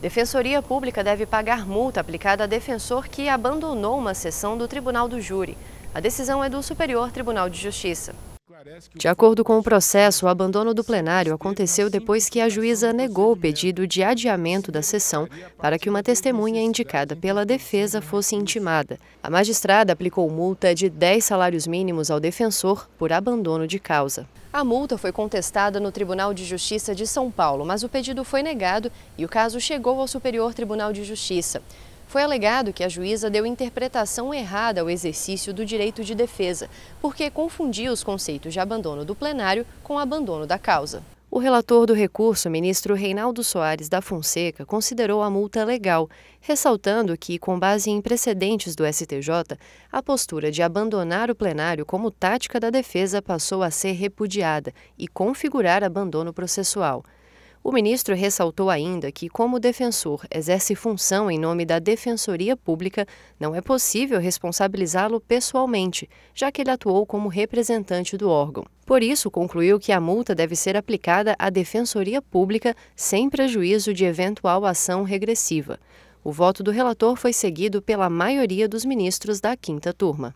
Defensoria Pública deve pagar multa aplicada a defensor que abandonou uma sessão do Tribunal do Júri. A decisão é do Superior Tribunal de Justiça. De acordo com o processo, o abandono do plenário aconteceu assim depois que a juíza negou o pedido de adiamento da sessão para que uma testemunha indicada pela defesa fosse intimada. A magistrada aplicou multa de 10 salários mínimos ao defensor por abandono de causa. A multa foi contestada no Tribunal de Justiça de São Paulo, mas o pedido foi negado e o caso chegou ao Superior Tribunal de Justiça. Foi alegado que a juíza deu interpretação errada ao exercício do direito de defesa, porque confundia os conceitos de abandono do plenário com abandono da causa. O relator do recurso, ministro Reinaldo Soares da Fonseca, considerou a multa legal, ressaltando que, com base em precedentes do STJ, a postura de abandonar o plenário como tática da defesa passou a ser repudiada e configurar abandono processual. O ministro ressaltou ainda que, como defensor exerce função em nome da Defensoria Pública, não é possível responsabilizá-lo pessoalmente, já que ele atuou como representante do órgão. Por isso, concluiu que a multa deve ser aplicada à Defensoria Pública sem prejuízo de eventual ação regressiva. O voto do relator foi seguido pela maioria dos ministros da quinta turma.